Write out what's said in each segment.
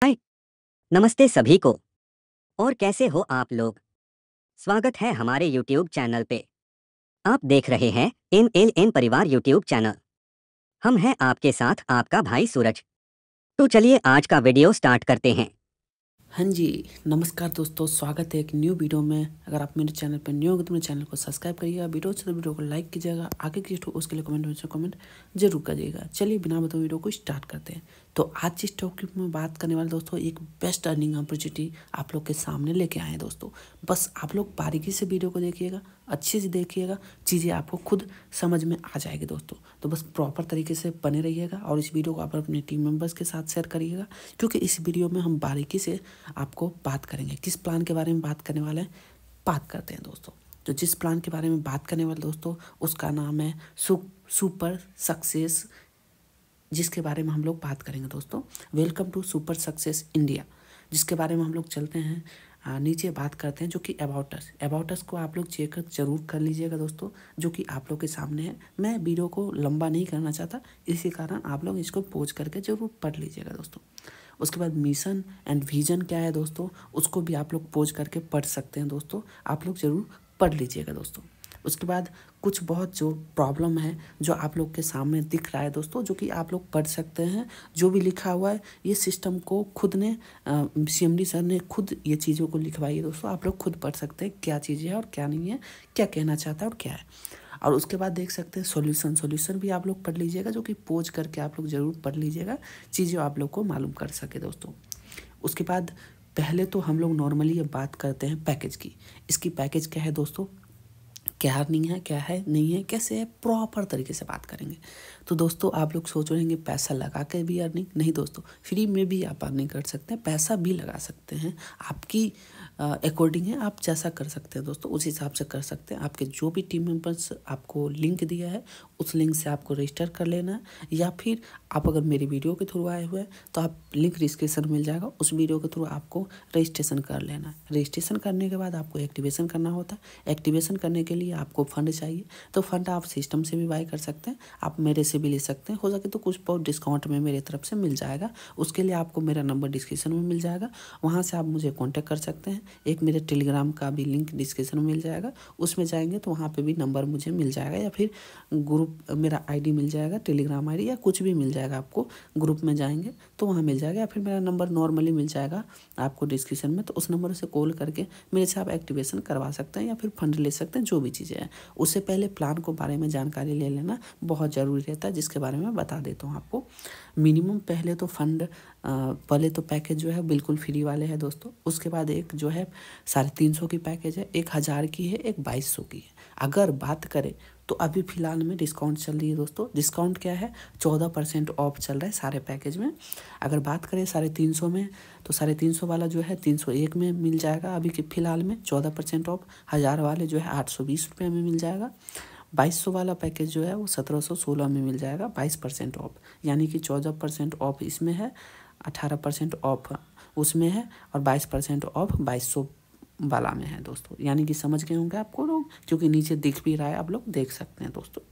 हाय नमस्ते सभी को और कैसे हो आप लोग स्वागत है हमारे यूट्यूब चैनल पे आप देख रहे हैं एम एल एम परिवार यूट्यूब चैनल हम हैं आपके साथ आपका भाई सूरज तो चलिए आज का वीडियो स्टार्ट करते हैं हाँ जी नमस्कार दोस्तों स्वागत है एक न्यू वीडियो में अगर आप मेरे चैनल पर न्यू होंगे तो मेरे चैनल को सब्सक्राइब करिएगा वीडियो अच्छे तो वीडियो को लाइक कीजिएगा आगे की उसके लिए कमेंट में कमेंट जरूर करिएगा चलिए बिना बताओ वीडियो को स्टार्ट करते हैं तो आज जिस टॉपिक में बात करने वाले दोस्तों एक बेस्ट अर्निंग अपॉर्चुनिटी आप लोग के सामने लेके आए हैं दोस्तों बस आप लोग बारीकी से वीडियो को देखिएगा अच्छे से देखिएगा चीज़ें आपको खुद समझ में आ जाएगी दोस्तों तो बस प्रॉपर तरीके से बने रहिएगा और इस वीडियो को आप अपने टीम मेम्बर्स के साथ शेयर करिएगा क्योंकि इस वीडियो में हम बारीकी से आपको बात करेंगे किस प्लान के बारे में बात करने वाले हैं बात करते हैं दोस्तों तो जिस प्लान के बारे में बात करने वाले दोस्तों उसका नाम है सु, सुपर सक्सेस जिसके बारे में हम लोग बात करेंगे दोस्तों welcome to super success India जिसके बारे में हम लोग चलते हैं नीचे बात करते हैं जो कि अबाउटस अबाउटस को आप लोग चेक जरूर कर लीजिएगा दोस्तों जो कि आप लोग के सामने है मैं वीडियो को लंबा नहीं करना चाहता इसी कारण आप लोग इसको पोज करके जरूर पढ़ लीजिएगा दोस्तों उसके बाद मिशन एंड विजन क्या है दोस्तों उसको भी आप लोग पोज करके पढ़ सकते हैं दोस्तों आप लोग ज़रूर पढ़ लीजिएगा दोस्तों उसके बाद कुछ बहुत जो प्रॉब्लम है जो आप लोग के सामने दिख रहा है दोस्तों जो कि आप लोग पढ़ सकते हैं जो भी लिखा हुआ है ये सिस्टम को खुद ने सी सर ने खुद ये चीज़ों को लिखवाई है दोस्तों आप लोग खुद पढ़ सकते हैं क्या चीज़ें है और क्या नहीं है क्या कहना चाहता है और क्या है और उसके बाद देख सकते हैं सोल्यूशन सोल्यूशन भी आप लोग पढ़ लीजिएगा जो कि पोज करके आप लोग ज़रूर पढ़ लीजिएगा चीज़ें आप लोग को मालूम कर सके दोस्तों उसके बाद पहले तो हम लोग नॉर्मली ये बात करते हैं पैकेज की इसकी पैकेज क्या है दोस्तों क्या नहीं है क्या है नहीं है कैसे है प्रॉपर तरीके से बात करेंगे तो दोस्तों आप लोग सोच रहे हैं पैसा लगा के भी अर्निंग नहीं दोस्तों फ्री में भी आप अर्निंग कर सकते हैं पैसा भी लगा सकते हैं आपकी अकॉर्डिंग है आप जैसा कर सकते हैं दोस्तों उस हिसाब से कर सकते हैं आपके जो भी टीम मेम्बर्स आपको लिंक दिया है उस लिंक से आपको रजिस्टर कर लेना है या फिर आप अगर मेरी वीडियो के थ्रू आए हुए हैं तो आप लिंक रजिस्ट्रेशन मिल जाएगा उस वीडियो के थ्रू आपको रजिस्ट्रेशन कर लेना है रजिस्ट्रेशन करने के बाद आपको एक्टिवेशन करना होता है एक्टिवेशन करने के लिए आपको फंड चाहिए तो फंड आप सिस्टम से भी बाई कर सकते हैं आप मेरे से भी ले सकते हैं हो सके तो कुछ बहुत डिस्काउंट में मेरे तरफ से मिल जाएगा उसके लिए आपको मेरा नंबर डिस्क्रिप्शन में मिल जाएगा वहाँ से आप मुझे कॉन्टैक्ट कर सकते हैं एक मेरे टेलीग्राम का भी लिंक डिस्क्रिप्शन में मिल जाएगा उसमें जाएंगे तो वहाँ पे भी नंबर मुझे मिल जाएगा या फिर ग्रुप मेरा आईडी मिल जाएगा टेलीग्राम आईडी या कुछ भी मिल जाएगा आपको ग्रुप में जाएंगे तो वहाँ मिल जाएगा या फिर मेरा नंबर नॉर्मली मिल जाएगा आपको डिस्क्रिप्शन में तो उस नंबर से कॉल करके मेरे से आप एक्टिवेशन करवा सकते हैं या फिर फंड ले सकते हैं जो भी चीज़ें हैं उससे पहले प्लान को बारे में जानकारी ले लेना बहुत ज़रूरी रहता है जिसके बारे में बता देता हूँ आपको मिनिमम पहले तो फंड पहले तो पैकेज जो है बिल्कुल फ्री वाले हैं दोस्तों उसके बाद एक जो है साढ़े तीन सौ की पैकेज है एक हज़ार की है एक बाईस सौ की है अगर बात करें तो अभी फ़िलहाल में डिस्काउंट चल रही है दोस्तों डिस्काउंट क्या है चौदह परसेंट ऑफ चल रहा है सारे पैकेज में अगर बात करें साढ़े तीन सौ में तो साढ़े तीन सौ वाला जो है तीन सौ एक में मिल जाएगा अभी के फ़िलहाल में चौदह परसेंट ऑफ हज़ार वाले जो है आठ सौ बीस रुपये में मिल जाएगा बाईस सौ वाला पैकेज जो है वो सत्रह सौ सोलह में मिल जाएगा बाईस परसेंट ऑफ यानी कि चौदह परसेंट ऑफ इसमें है अठारह परसेंट ऑफ उसमें है और बाईस परसेंट ऑफ बाईस सौ वाला में है दोस्तों यानी कि समझ गए होंगे आपको लोग क्योंकि नीचे दिख भी रहा है आप लोग देख सकते हैं दोस्तों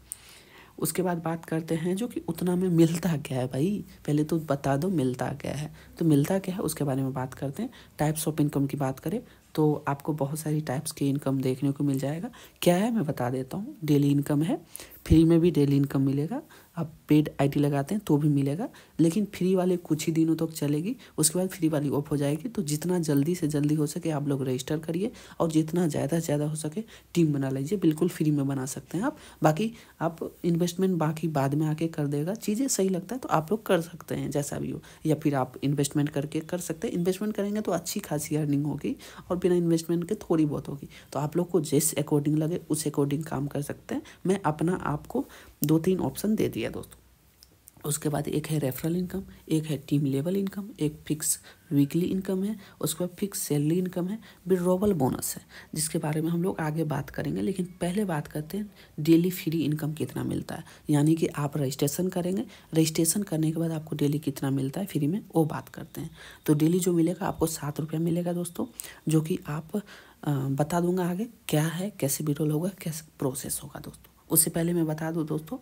उसके बाद बात करते हैं जो कि उतना में मिलता क्या है भाई पहले तो बता दो मिलता क्या है तो मिलता क्या है उसके बारे में बात करते हैं टाइप्स ऑफ इनकम की बात करें तो आपको बहुत सारी टाइप्स की इनकम देखने को मिल जाएगा क्या है मैं बता देता हूँ डेली इनकम है फ्री में भी डेली इनकम मिलेगा आप पेड आईटी लगाते हैं तो भी मिलेगा लेकिन फ्री वाले कुछ ही दिनों तक तो चलेगी उसके बाद फ्री वाली ऑफ हो जाएगी तो जितना जल्दी से जल्दी हो सके आप लोग रजिस्टर करिए और जितना ज़्यादा से ज़्यादा हो सके टीम बना लीजिए बिल्कुल फ्री में बना सकते हैं आप बाकी आप इन्वेस्टमेंट बाकी बाद में आके कर देगा चीज़ें सही लगता है तो आप लोग कर सकते हैं जैसा भी हो या फिर आप इन्वेस्टमेंट करके कर सकते हैं इन्वेस्टमेंट करेंगे तो अच्छी खासी अर्निंग होगी और बिना इन्वेस्टमेंट के थोड़ी बहुत होगी तो आप लोग को जिस अकॉर्डिंग लगे उस अकॉर्डिंग काम कर सकते हैं मैं अपना आपको दो तीन ऑप्शन दे दिया दोस्तों उसके बाद एक है रेफरल इनकम एक है टीम लेवल इनकम एक फिक्स वीकली इनकम है उसके बाद फिक्स सैलरी इनकम है विड्रोवल बोनस है जिसके बारे में हम लोग आगे बात करेंगे लेकिन पहले बात करते हैं डेली फ्री इनकम कितना मिलता है यानी कि आप रजिस्ट्रेशन करेंगे रजिस्ट्रेशन करने के बाद आपको डेली कितना मिलता है फ्री में वो बात करते हैं तो डेली जो मिलेगा आपको सात रुपया मिलेगा दोस्तों जो कि आप बता दूंगा आगे क्या है कैसे विड्रोल होगा कैसे प्रोसेस होगा दोस्तों उससे पहले मैं बता दूँ दोस्तों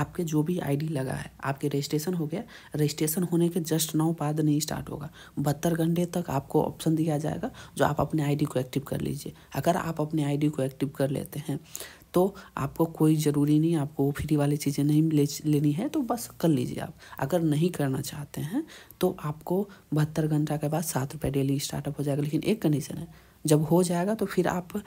आपके जो भी आईडी लगा है आपके रजिस्ट्रेशन हो गया रजिस्ट्रेशन होने के जस्ट नौ बाद नहीं स्टार्ट होगा बहत्तर घंटे तक आपको ऑप्शन दिया जाएगा जो आप अपने आईडी को एक्टिव कर लीजिए अगर आप अपने आईडी को एक्टिव कर लेते हैं तो आपको कोई ज़रूरी नहीं आपको फ्री वाली चीज़ें नहीं ले लेनी है तो बस कर लीजिए आप अगर नहीं करना चाहते हैं तो आपको बहत्तर घंटा के बाद सात रुपये डेली स्टार्टअप हो जाएगा लेकिन एक कंडीशन है जब हो जाएगा तो फिर आप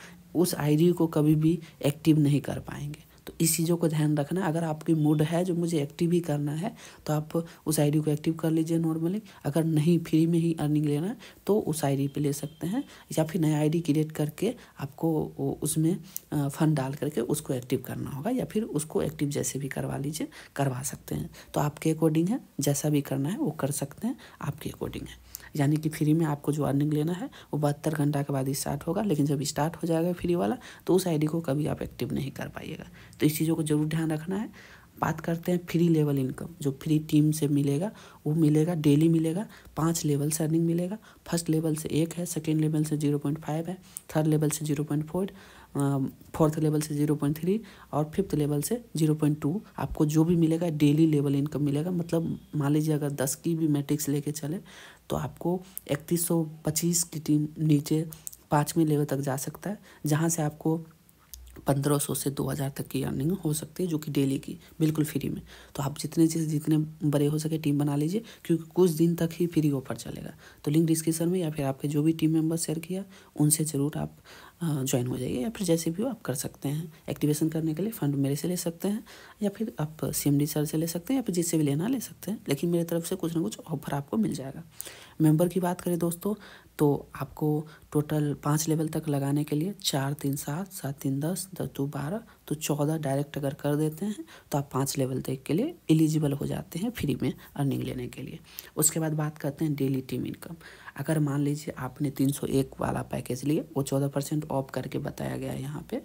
उस आईडी को कभी भी एक्टिव नहीं कर पाएंगे तो इस चीज़ों को ध्यान रखना अगर आपकी मूड है जो मुझे एक्टिव ही करना है तो आप उस आई को एक्टिव कर लीजिए नॉर्मली अगर नहीं फ्री में ही अर्निंग लेना है तो उस आई पे ले सकते हैं या फिर नया आई क्रिएट करके आपको उसमें फंड डाल करके उसको एक्टिव करना होगा या फिर उसको एक्टिव जैसे भी करवा लीजिए करवा सकते हैं तो आपके अकॉर्डिंग है जैसा भी करना है वो कर सकते हैं आपके अकॉर्डिंग है यानी कि फ्री में आपको जो अर्निंग लेना है वो बहत्तर घंटा के बाद स्टार्ट होगा लेकिन जब स्टार्ट हो जाएगा फ्री वाला तो उस आईडी को कभी आप एक्टिव नहीं कर पाइएगा तो इस चीज़ों को जरूर ध्यान रखना है बात करते हैं फ्री लेवल इनकम जो फ्री टीम से मिलेगा वो मिलेगा डेली मिलेगा पांच लेवल से अर्निंग मिलेगा फर्स्ट लेवल से एक है सेकेंड लेवल से जीरो पॉइंट फाइव है थर्ड लेवल से zero point four fourth level से जीरो पॉइंट थ्री और फिफ्थ लेवल से जीरो पॉइंट टू आपको जो भी मिलेगा डेली लेवल इनकम मिलेगा मतलब मान लीजिए अगर दस की भी मैट्रिक्स लेके चले तो आपको इकतीस सौ पच्चीस की टीम नीचे पाँचवें लेवल तक जा सकता है जहाँ से आपको पंद्रह सौ से दो हज़ार तक की अर्निंग हो सकती है जो कि डेली की बिल्कुल फ्री में तो आप जितने चीज़ जितने बड़े हो सके टीम बना लीजिए क्योंकि कुछ दिन तक ही फ्री ऑफर चलेगा तो लिंक डिस्क्रिप्शन में या फिर आपके जो भी टीम मेंबर शेयर किया उनसे ज़रूर आप ज्वाइन हो जाइए या फिर जैसे भी हो आप कर सकते हैं एक्टिवेशन करने के लिए फंड मेरे से ले सकते हैं या फिर आप सी एम डी सर से ले सकते हैं या फिर जिससे भी लेना ले सकते हैं लेकिन मेरी तरफ से कुछ ना कुछ ऑफर आपको मिल जाएगा मेंबर की बात करें दोस्तों तो आपको टोटल पाँच लेवल तक लगाने के लिए चार तीन सात सात तीन दस दस दो बारह तो चौदह डायरेक्ट अगर कर देते हैं तो आप पाँच लेवल तक के लिए एलिजिबल हो जाते हैं फ्री में अर्निंग लेने के लिए उसके बाद बात करते हैं डेली टीम इनकम अगर मान लीजिए आपने तीन सौ एक वाला पैकेज लिए वो चौदह परसेंट परसेंट ऑफ करके बताया गया है यहाँ पे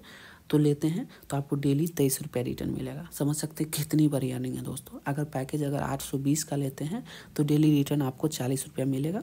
तो लेते हैं तो आपको डेली तेईस रुपये रिटर्न मिलेगा समझ सकते हैं कितनी बड़ी अर्निंग है दोस्तों अगर पैकेज अगर 820 का लेते हैं तो डेली रिटर्न आपको चालीस रुपया मिलेगा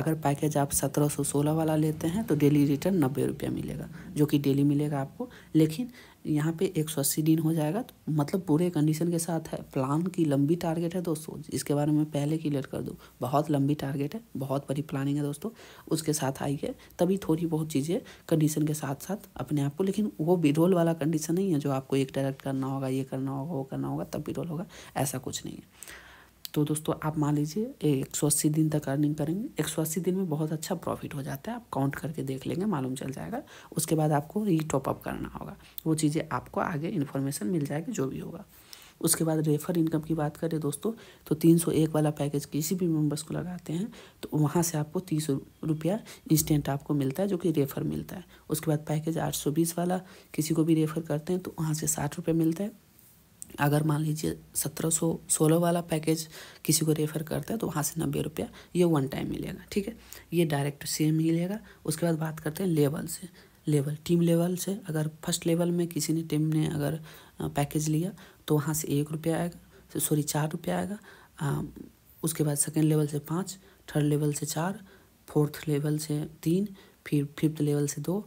अगर पैकेज आप 1716 वाला लेते हैं तो डेली रिटर्न नब्बे रुपया मिलेगा जो कि डेली मिलेगा आपको लेकिन यहाँ पे एक सौ अस्सी दिन हो जाएगा तो मतलब पूरे कंडीशन के साथ है प्लान की लंबी टारगेट है दोस्तों इसके बारे में पहले क्लियर कर दूँ बहुत लंबी टारगेट है बहुत बड़ी प्लानिंग है दोस्तों उसके साथ आइए तभी थोड़ी बहुत चीज़ें कंडीशन के साथ साथ अपने आप को लेकिन वो बिरोल वाला कंडीशन नहीं है जो आपको एक डायरेक्ट करना होगा ये करना होगा वो करना होगा तब बिरोल होगा ऐसा कुछ नहीं है तो दोस्तों आप मान लीजिए एक सौ अस्सी दिन तक अर्निंग करेंगे एक सौ अस्सी दिन में बहुत अच्छा प्रॉफिट हो जाता है आप काउंट करके देख लेंगे मालूम चल जाएगा उसके बाद आपको री अप करना होगा वो चीज़ें आपको आगे इन्फॉर्मेशन मिल जाएगी जो भी होगा उसके बाद रेफर इनकम की बात करें दोस्तों तो तीन सौ एक वाला पैकेज किसी भी मेम्बर्स को लगाते हैं तो वहाँ से आपको तीस रुपया इंस्टेंट आपको मिलता है जो कि रेफ़र मिलता है उसके बाद पैकेज आठ सौ बीस वाला किसी को भी रेफ़र करते हैं तो वहाँ से साठ रुपये मिलता है अगर मान लीजिए सत्रह सौ सोलह वाला पैकेज किसी को रेफ़र करता है तो वहाँ से नब्बे रुपया ये वन टाइम मिलेगा ठीक है ये डायरेक्ट सेम मिलेगा उसके बाद बात करते हैं लेवल से लेवल टीम लेवल से अगर फर्स्ट लेवल में किसी ने टीम ने अगर पैकेज लिया तो वहाँ से एक रुपया आएगा सॉरी चार रुपया आएगा आ, उसके बाद सेकेंड लेवल से पाँच थर्ड लेवल से चार फोर्थ लेवल से तीन फिर फिफ्थ लेवल से दो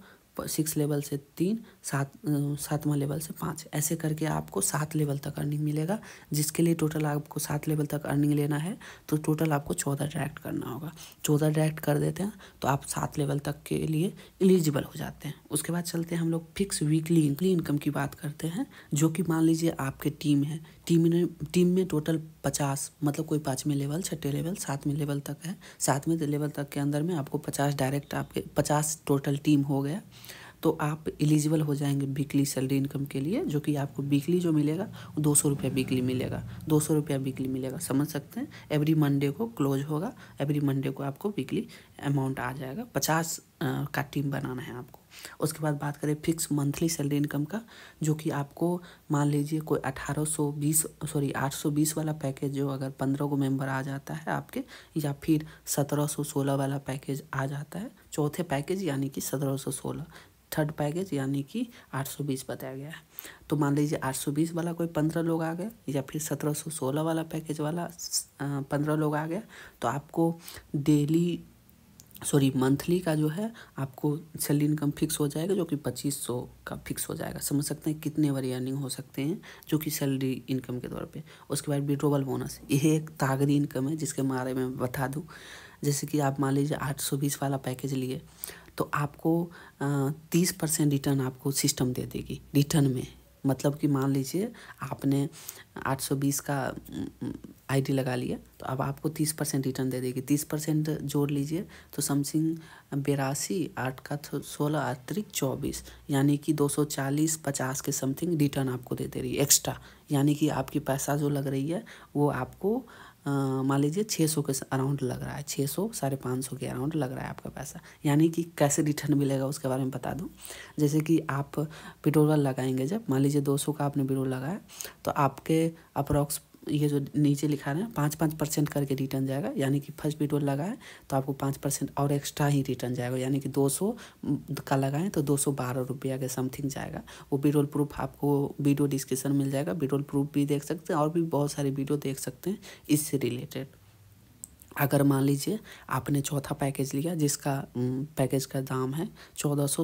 सिक्स लेवल से तीन सात सातवां लेवल से पाँच ऐसे करके आपको सात लेवल तक अर्निंग मिलेगा जिसके लिए टोटल आपको सात लेवल तक अर्निंग लेना है तो टोटल आपको चौदह डायरेक्ट करना होगा चौदह डायरेक्ट कर देते हैं तो आप सात लेवल तक के लिए एलिजिबल हो जाते हैं उसके बाद चलते हैं हम लोग फिक्स वीकली इनकली इनकम की बात करते हैं जो कि मान लीजिए आपके टीम है टीम ने टीम में टोटल पचास मतलब कोई पाँचवें लेवल छठे लेवल सातवें लेवल तक है सातवें लेवल तक के अंदर में आपको पचास डायरेक्ट आपके पचास टोटल टीम हो गया तो आप एलिजिबल हो जाएंगे वीकली सैलरी इनकम के लिए जो कि आपको वीकली जो मिलेगा वो दो सौ रुपया वीकली मिलेगा दो सौ रुपया वीकली मिलेगा समझ सकते हैं एवरी मंडे को क्लोज होगा एवरी मंडे को आपको वीकली अमाउंट आ जाएगा पचास का टीम बनाना है आपको उसके बाद बात करें फिक्स मंथली सैलरी इनकम का जो कि आपको मान लीजिए कोई अठारह सौ बीस सॉरी आठ सौ बीस वाला पैकेज जो अगर पंद्रह को मेंबर आ जाता है आपके या फिर सत्रह सौ सोलह वाला पैकेज आ जाता है चौथे पैकेज यानी कि सत्रह सौ सोलह थर्ड पैकेज यानी कि आठ सौ बीस बताया गया है तो मान लीजिए आठ सौ बीस वाला कोई पंद्रह लोग आ गए या फिर सत्रह सौ सोलह वाला पैकेज वाला पंद्रह लोग आ गए तो आपको डेली सॉरी मंथली का जो है आपको सैलरी इनकम फिक्स हो जाएगा जो कि पच्चीस सौ का फिक्स हो जाएगा समझ सकते हैं कितने बार अर्निंग हो सकते हैं जो कि सैलरी इनकम के तौर पे उसके बाद विड्रोवल बोनस ये एक तागरी इनकम है जिसके बारे में बता दूँ जैसे कि आप मान लीजिए आठ सौ बीस वाला पैकेज लिए तो आपको तीस परसेंट रिटर्न आपको सिस्टम दे देगी रिटर्न में मतलब कि मान लीजिए आपने 820 का आईडी लगा लिया तो अब आपको तीस परसेंट रिटर्न दे देगी तीस परसेंट जोड़ लीजिए तो समथिंग बेरासी आठ का तो सोलह आठ चौबीस यानी कि दो सौ चालीस पचास के समथिंग रिटर्न आपको दे दे रही है एक्स्ट्रा यानी कि आपकी पैसा जो लग रही है वो आपको मान लीजिए छः सौ के अराउंड लग रहा है छः सौ साढ़े पाँच सौ के अराउंड लग रहा है आपका पैसा यानी कि कैसे रिटर्न मिलेगा उसके बारे में बता दूँ जैसे कि आप पेट्रोल लगाएंगे जब मान लीजिए दो सौ का आपने पेट्रोल लगाया तो आपके अप्रॉक्स ये जो नीचे लिखा रहे हैं पाँच पाँच परसेंट करके रिटर्न जाएगा यानी कि फर्स्ट विड्रोल लगाए तो आपको पाँच परसेंट और एक्स्ट्रा ही रिटर्न जाएगा यानी कि दो सौ का लगाएं तो दो सौ बारह रुपया का समथिंग जाएगा वो विड्रोल प्रूफ आपको वीडियो डिस्क्रिप्शन मिल जाएगा विड्रोल प्रूफ भी देख सकते हैं और भी बहुत सारे वीडियो देख सकते हैं इससे रिलेटेड अगर मान लीजिए आपने चौथा पैकेज लिया जिसका पैकेज का दाम है चौदह सौ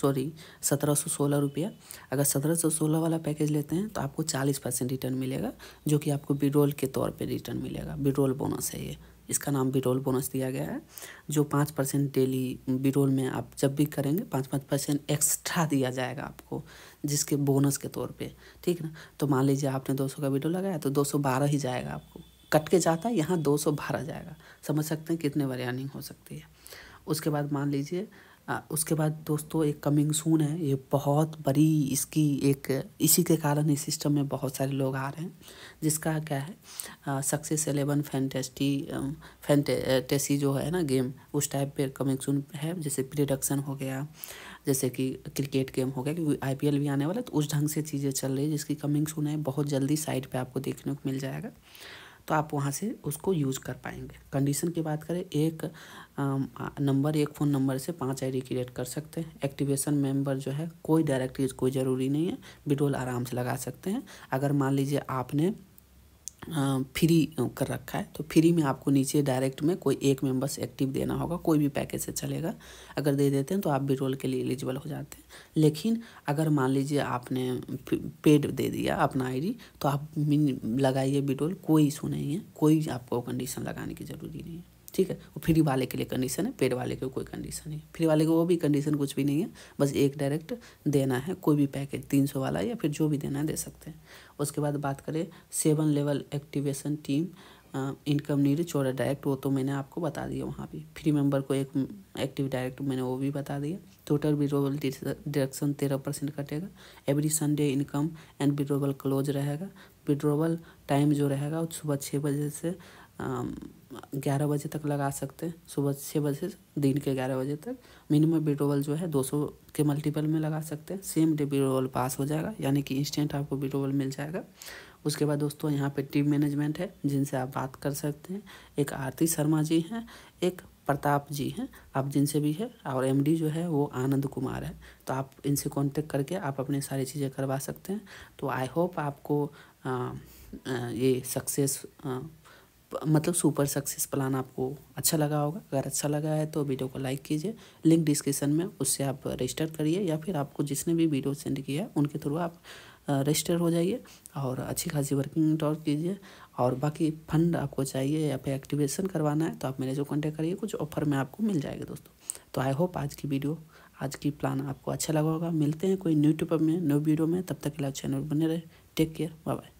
सॉरी सत्रह सौ सोलह रुपया अगर सत्रह सौ सोलह वाला पैकेज लेते हैं तो आपको चालीस परसेंट रिटर्न मिलेगा जो कि आपको विड्रोल के तौर पे रिटर्न मिलेगा विड्रोल बोनस है ये इसका नाम विड्रोल बोनस दिया गया है जो पाँच परसेंट डेली विड्रोल में आप जब भी करेंगे पाँच पाँच परसेंट एक्स्ट्रा दिया जाएगा आपको जिसके बोनस के तौर पे ठीक ना तो मान लीजिए आपने सौ का विड्रोल लगाया तो बारह ही जाएगा आपको कट के जाता है यहाँ दो सौ बारह जाएगा समझ सकते हैं कितने बार अर्निंग हो सकती है उसके बाद मान लीजिए उसके बाद दोस्तों एक कमिंग सून है ये बहुत बड़ी इसकी एक इसी के कारण इस सिस्टम में बहुत सारे लोग आ रहे हैं जिसका क्या है सक्सेस एलेवन फैंटेस्टी फैंटेसी जो है ना गेम उस टाइप पे कमिंग सून है जैसे प्रिडक्शन हो गया जैसे कि क्रिकेट गेम हो गया क्योंकि आई भी आने वाला है तो उस ढंग से चीज़ें चल रही है जिसकी कमिंग सून है बहुत जल्दी साइट पर आपको देखने को मिल जाएगा तो आप वहाँ से उसको यूज़ कर पाएंगे कंडीशन की बात करें एक नंबर एक फ़ोन नंबर से पांच आईडी क्रिएट कर सकते हैं एक्टिवेशन मेंबर जो है कोई डायरेक्ट यूज़ कोई ज़रूरी नहीं है विड्रोल आराम से लगा सकते हैं अगर मान लीजिए आपने फ्री कर रखा है तो फ्री में आपको नीचे डायरेक्ट में कोई एक मेंबर्स एक्टिव देना होगा कोई भी पैकेज से चलेगा अगर दे देते हैं तो आप भी रोल के लिए एलिजिबल हो जाते हैं लेकिन अगर मान लीजिए आपने पेड दे दिया अपना आईडी तो आप लगाइए बिटोल कोई इशू नहीं है कोई आपको कंडीशन लगाने की ज़रूरी नहीं है ठीक है वो फ्री वाले के लिए कंडीशन है पेड वाले के कोई कंडीशन नहीं है फ्री वाले के वो भी कंडीशन कुछ भी नहीं है बस एक डायरेक्ट देना है कोई भी पैकेज तीन सौ वाला या फिर जो भी देना है दे सकते हैं उसके बाद बात करें seven level activation team income need चौदह डायरेक्ट वो तो मैंने आपको बता दिया वहाँ भी फ्री मेंबर को एक एक्टिव डायरेक्ट मैंने वो भी बता दिया टोटल विड्रोवल डिडक्शन तेरह परसेंट कटेगा every Sunday income and withdrawal close रहेगा विड्रोवल टाइम जो रहेगा सुबह छः बजे से ग्यारह बजे तक लगा सकते हैं सुबह छः बजे से दिन के ग्यारह बजे तक मिनिमम विड्रोवल जो है दो सौ के मल्टीपल में लगा सकते हैं सेम डे विड्रोवल पास हो जाएगा यानी कि इंस्टेंट आपको विड्रोवल मिल जाएगा उसके बाद दोस्तों यहाँ पे टीम मैनेजमेंट है जिनसे आप बात कर सकते हैं एक आरती शर्मा जी हैं एक प्रताप जी हैं आप जिनसे भी है और एमडी जो है वो आनंद कुमार है तो आप इनसे कांटेक्ट करके आप अपनी सारी चीज़ें करवा सकते हैं तो आई होप आपको आ, आ, ये सक्सेस मतलब सुपर सक्सेस प्लान आपको अच्छा लगा होगा अगर अच्छा लगा है तो वीडियो को लाइक कीजिए लिंक डिस्क्रिप्शन में उससे आप रजिस्टर करिए या फिर आपको जिसने भी वीडियो सेंड किया है उनके थ्रू आप रजिस्टर हो जाइए और अच्छी खासी वर्किंग टॉर्क कीजिए और बाकी फंड आपको चाहिए या फिर एक्टिवेशन करवाना है तो आप मेरे जो कॉन्टैक्ट करिए कुछ ऑफर में आपको मिल जाएगा दोस्तों तो आई होप आज की वीडियो आज की प्लान आपको अच्छा लगा होगा मिलते हैं कोई न्यूट्यूब में न्यू वीडियो में तब तक के लिए चैनल बने रहे टेक केयर बाय बाय